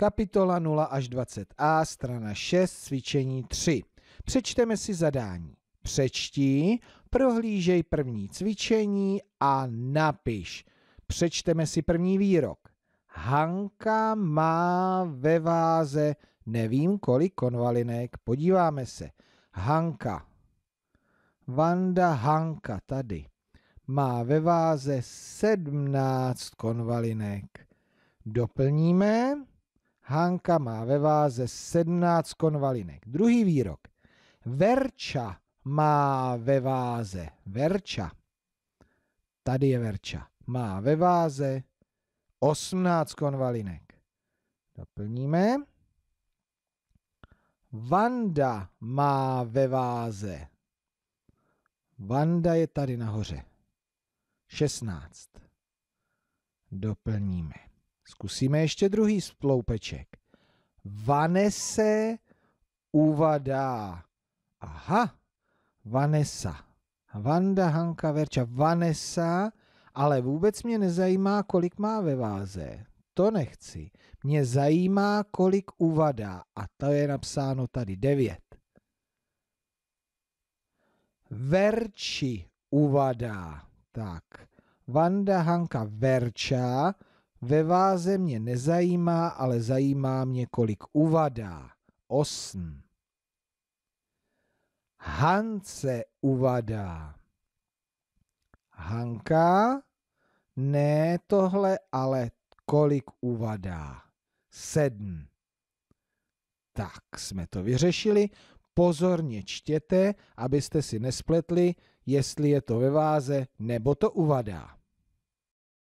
Kapitola 0 až 20a, strana 6, cvičení 3. Přečteme si zadání. Přečti, prohlížej první cvičení a napiš. Přečteme si první výrok. Hanka má ve váze nevím kolik konvalinek. Podíváme se. Hanka. Vanda Hanka tady. Má ve váze 17 konvalinek. Doplníme Hanka má ve váze 17 konvalinek. Druhý výrok. Verča má ve váze. Verča. Tady je Verča. Má ve váze 18 konvalinek. Doplníme. Vanda má ve váze. Vanda je tady nahoře. 16. Doplníme. Zkusíme ještě druhý sploupeček. Vanese uvadá. Aha, Vanessa. Vanda, Hanka, Verča, Vanessa, ale vůbec mě nezajímá, kolik má ve váze. To nechci. Mě zajímá, kolik uvadá. A to je napsáno tady devět. Verči uvadá. Tak, Vanda, Hanka, Verča ve váze mě nezajímá, ale zajímá mě, kolik uvadá. Osm. Hance uvadá. Hanka, ne tohle, ale kolik uvadá. Sedm. Tak jsme to vyřešili. Pozorně čtěte, abyste si nespletli, jestli je to ve váze nebo to uvadá.